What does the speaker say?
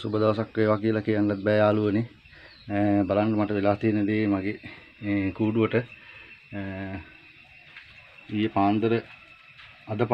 සුබ දවසක් වේවා කියලා කියන්නත් බෑ යාළුවනේ. බලන්න මට වෙලා තියෙන දේ මගේ කූඩුවට ඊයේ පාන්දර අද